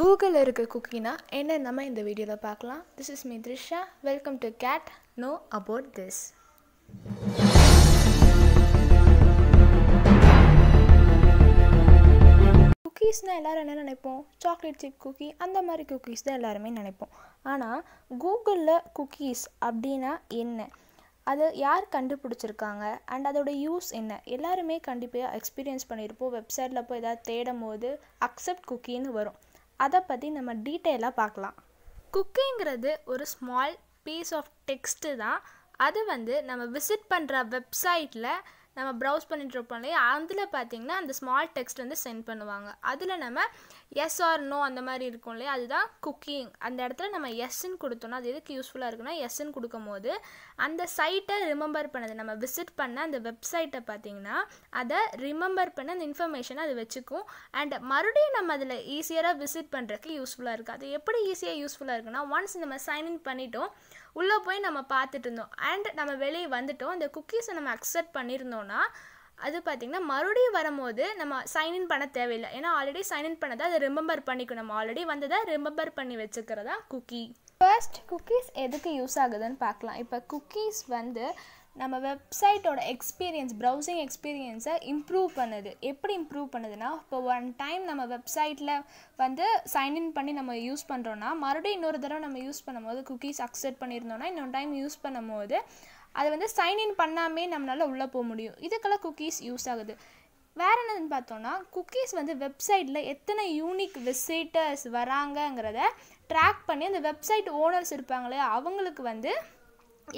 கூகுளில் இருக்க குக்கினா என்ன நம்ம இந்த வீடியோவில் பார்க்கலாம் this is me Trisha welcome to get know about this குக்கீஸ்னால் எல்லோரும் என்ன நினைப்போம் சாக்லேட் சிப் குக்கி அந்த மாதிரி குக்கீஸ் தான் எல்லாருமே நினைப்போம் ஆனால் கூகுளில் குக்கீஸ் அப்படின்னா என்ன அது யார் கண்டுபிடிச்சிருக்காங்க அண்ட் அதோட யூஸ் என்ன எல்லாருமே கண்டிப்பாக எக்ஸ்பீரியன்ஸ் பண்ணியிருப்போம் வெப்சைட்டில் போய் எதாவது தேடும் போது அக்செப்ட் குக்கின்னு வரும் அதை பற்றி நம்ம டீட்டெயிலாக பார்க்கலாம் குக்கிங்கிறது ஒரு ஸ்மால் பீஸ் ஆஃப் டெக்ஸ்ட்டு தான் அது வந்து நம்ம விசிட் பண்ணுற வெப்சைட்டில் நம்ம ப்ரௌஸ் பண்ணிட்டு இருப்போம் இல்லையா அதில் பார்த்திங்கன்னா அந்த ஸ்மால் டெக்ஸ்ட் வந்து சென்ட் பண்ணுவாங்க அதில் நம்ம எஸ் ஆர் நோ அந்த மாதிரி இருக்கும் இல்லையா அதுதான் குக்கிங் அந்த இடத்துல நம்ம எஸ்ன்னு கொடுத்தோம்னா அது எதுக்கு யூஸ்ஃபுல்லாக இருக்குன்னா எஸ்ன்னு கொடுக்கும் போது அந்த சைட்டை ரிமெம்பர் பண்ணது நம்ம விசிட் பண்ண அந்த வெப்சைட்டை பார்த்தீங்கன்னா அதை ரிமெம்பர் பண்ண அந்த இன்ஃபர்மேஷனை அது வச்சுக்கும் அண்ட் மறுபடியும் நம்ம அதில் ஈஸியராக விசிட் பண்ணுறதுக்கு யூஸ்ஃபுல்லாக இருக்குது அது எப்படி ஈஸியாக யூஸ்ஃபுல்லாக இருக்குன்னா ஒன்ஸ் நம்ம சைன்இன் பண்ணிட்டோம் உள்ளே போய் நம்ம பார்த்துட்டு இருந்தோம் அண்ட் நம்ம வெளியே வந்துட்டோம் அந்த குக்கீஸை நம்ம அக்செப்ட் பண்ணியிருந்தோம்னா அது பார்த்திங்கன்னா மறுபடியும் வரும்போது நம்ம சைன்இன் பண்ண தேவையில்லை ஏன்னா ஆல்ரெடி சைன்இன் பண்ணதை அதை ரிமெம்பர் பண்ணிக்கணும் ஆல்ரெடி வந்ததை ரிமெம்பர் பண்ணி வச்சுக்கிறதா குக்கி ஃபர்ஸ்ட் குக்கீஸ் எதுக்கு யூஸ் ஆகுதுன்னு பார்க்கலாம் இப்போ குக்கீஸ் வந்து நம்ம வெப்சைட்டோட எக்ஸ்பீரியன்ஸ் ப்ரௌசிங் எக்ஸ்பீரியன்ஸை இம்ப்ரூவ் பண்ணுது எப்படி இம்ப்ரூவ் பண்ணுதுன்னா இப்போ ஒன் டைம் நம்ம வெப்சைட்டில் வந்து சைன்இன் பண்ணி நம்ம யூஸ் பண்ணுறோன்னா மறுபடியும் இன்னொரு தடவை நம்ம யூஸ் பண்ணும்போது குக்கீஸ் அக்செப்ட் பண்ணியிருந்தோன்னா இன்னொரு டைம் யூஸ் பண்ணும்போது அது வந்து சைன்இன் பண்ணாமே நம்மளால் உள்ளே போக முடியும் இதுக்கெல்லாம் குக்கீஸ் யூஸ் ஆகுது வேறு என்னதுன்னு பார்த்தோன்னா குக்கீஸ் வந்து வெப்சைட்டில் எத்தனை யூனிக் விசிட்டர்ஸ் வராங்கங்கிறத ட்ராக் பண்ணி அந்த வெப்சைட் ஓனர்ஸ் இருப்பாங்களே அவங்களுக்கு வந்து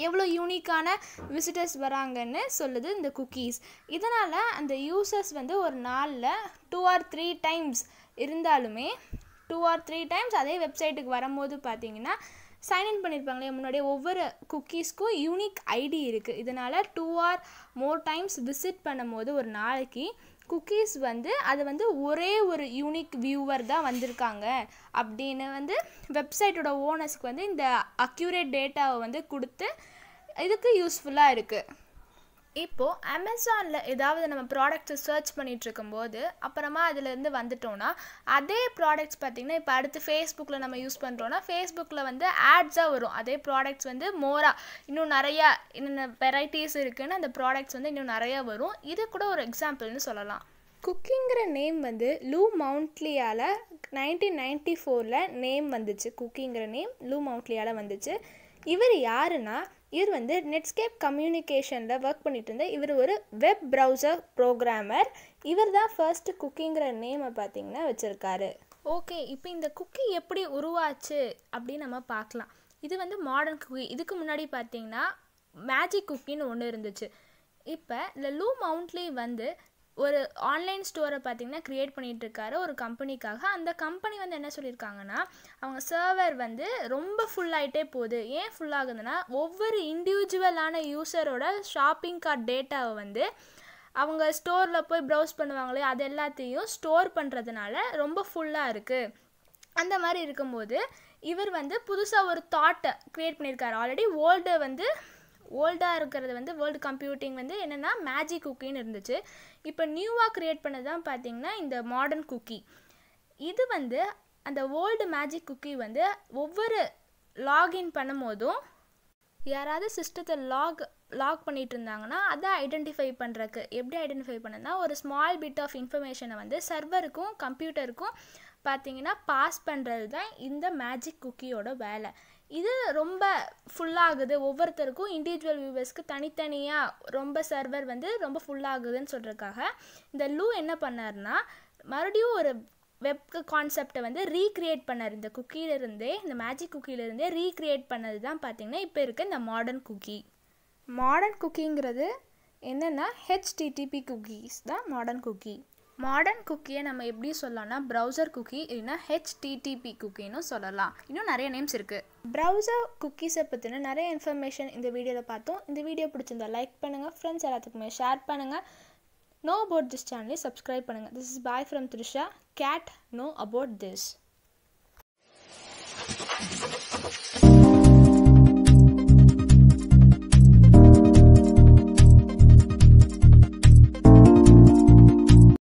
எவ்வளோ யூனிக்கான விசிட்டர்ஸ் வராங்கன்னு சொல்லுது இந்த குக்கீஸ் இதனால் அந்த யூசர்ஸ் வந்து ஒரு நாளில் டூ ஆர் த்ரீ டைம்ஸ் இருந்தாலுமே டூ ஆர் த்ரீ டைம்ஸ் அதே வெப்சைட்டுக்கு வரும்போது பார்த்திங்கன்னா சைன்இன் பண்ணியிருப்பாங்களே முன்னாடி ஒவ்வொரு குக்கீஸ்க்கும் யூனிக் ஐடி இருக்குது இதனால் two or more times visit பண்ணும்போது ஒரு நாளைக்கு குக்கீஸ் வந்து அது வந்து ஒரே ஒரு யூனிக் வியூவர் தான் வந்திருக்காங்க அப்படின்னு வந்து வெப்சைட்டோட ஓனர்ஸ்க்கு வந்து இந்த அக்யூரேட் டேட்டாவை வந்து கொடுத்து இதுக்கு யூஸ்ஃபுல்லாக இருக்குது இப்போது அமேசானில் ஏதாவது நம்ம ப்ராடக்ட்ஸை சர்ச் பண்ணிகிட்ருக்கும்போது அப்புறமா அதுலேருந்து வந்துட்டோன்னா அதே ப்ராடக்ட்ஸ் பார்த்திங்கன்னா இப்போ அடுத்து ஃபேஸ்புக்கில் நம்ம யூஸ் பண்ணுறோன்னா ஃபேஸ்புக்கில் வந்து ஆட்ஸாக வரும் அதே ப்ராடக்ட்ஸ் வந்து மோராக இன்னும் நிறையா என்னென்ன வெரைட்டிஸ் இருக்குதுன்னு அந்த ப்ராடக்ட்ஸ் வந்து இன்னும் நிறையா வரும் இது கூட ஒரு எக்ஸாம்பிள்னு சொல்லலாம் குக்கிங்கிற நேம் வந்து லூ மவுண்ட்லியால் நைன்டீன் நைன்ட்டி ஃபோரில் நேம் வந்துச்சு குக்கிங்கிற நேம் லூ மவுண்ட்லியால் வந்துச்சு இவர் யாருன்னா இவர் வந்து நெட்ஸ்கேப் கம்யூனிகேஷனில் ஒர்க் பண்ணிட்டு இருந்தேன் இவர் ஒரு வெப் ப்ரௌசர் ப்ரோக்ராமர் இவர் தான் ஃபர்ஸ்ட்டு குக்கிங்கிற நேமை பார்த்தீங்கன்னா வச்சுருக்காரு ஓகே இப்போ இந்த குக்கி எப்படி உருவாச்சு அப்படின்னு நம்ம பார்க்கலாம் இது வந்து மாடர்ன் குக்கி இதுக்கு முன்னாடி பார்த்தீங்கன்னா மேஜிக் குக்கின்னு ஒன்று இருந்துச்சு இப்போ இந்த லூ மவுண்ட்லி வந்து ஒரு ஆன்லைன் ஸ்டோரை பார்த்தீங்கன்னா க்ரியேட் பண்ணிகிட்ருக்காரு ஒரு கம்பெனிக்காக அந்த கம்பெனி வந்து என்ன சொல்லியிருக்காங்கன்னா அவங்க சர்வர் வந்து ரொம்ப ஃபுல்லாகிட்டே போகுது ஏன் ஃபுல்லாகுதுன்னா ஒவ்வொரு இண்டிவிஜுவலான யூஸரோட ஷாப்பிங் கார்ட் டேட்டாவை வந்து அவங்க ஸ்டோரில் போய் ப்ரௌஸ் பண்ணுவாங்களே அது எல்லாத்தையும் ஸ்டோர் பண்ணுறதுனால ரொம்ப ஃபுல்லாக இருக்குது அந்த மாதிரி இருக்கும்போது இவர் வந்து புதுசாக ஒரு தாட்டை க்ரியேட் பண்ணியிருக்காரு ஆல்ரெடி ஓல்டு வந்து ஓல்டாக இருக்கிறது வந்து வேர்ல்டு கம்ப்யூட்டிங் வந்து என்னென்னா மேஜிக் குக்கின்னு இருந்துச்சு இப்போ நியூவாக க்ரியேட் பண்ணது தான் பார்த்தீங்கன்னா இந்த மாடர்ன் குக்கி இது வந்து அந்த ஓல்டு மேஜிக் குக்கி வந்து ஒவ்வொரு லாகின் பண்ணும்போதும் யாராவது சிஸ்டத்தை லாக் லாக் பண்ணிகிட்டு இருந்தாங்கன்னா அதை ஐடென்டிஃபை பண்ணுறக்கு எப்படி ஐடென்டிஃபை பண்ணுன்னா ஒரு ஸ்மால் பிட் ஆஃப் இன்ஃபர்மேஷனை வந்து சர்வருக்கும் கம்ப்யூட்டருக்கும் பார்த்தீங்கன்னா பாஸ் பண்ணுறது தான் இந்த மேஜிக் குக்கியோட வேலை இது ரொம்ப ஃபுல்லாகுது ஒவ்வொருத்தருக்கும் இண்டிவிஜுவல் வியூவர்ஸ்க்கு தனித்தனியாக ரொம்ப சர்வர் வந்து ரொம்ப ஃபுல்லாகுதுன்னு சொல்கிறதுக்காக இந்த லூ என்ன பண்ணார்னா மறுபடியும் ஒரு வெப் கான்செப்டை வந்து ரீக்ரியேட் பண்ணார் இந்த குக்கியிலிருந்தே இந்த மேஜிக் குக்கியிலிருந்தே ரீக்ரியேட் பண்ணது தான் பார்த்திங்கன்னா இப்போ இருக்க இந்த மாடர்ன் குக்கி மாடர்ன் குக்கிங்கிறது என்னென்னா ஹெச்டிடிபி குக்கீஸ் தான் மாடர்ன் குக்கி மாடர்ன் குக்கியை நம்ம எப்படி சொல்லலாம்னா ப்ரௌசர் குக்கி இல்லைன்னா ஹெச்டிடிபி குக்கின்னு சொல்லலாம் இன்னும் நிறைய நேம்ஸ் இருக்குது ப்ரௌசர் குக்கீஸை பற்றின நிறைய இன்ஃபர்மேஷன் இந்த வீடியோவில் பார்த்தோம் இந்த வீடியோ பிடிச்சிருந்தா லைக் பண்ணுங்கள் ஃப்ரெண்ட்ஸ் எல்லாத்துக்குமே ஷேர் பண்ணுங்கள் நோ அபவுட் திஸ் சேனலை சப்ஸ்கிரைப் பண்ணுங்கள் this is bye from Trisha get know about this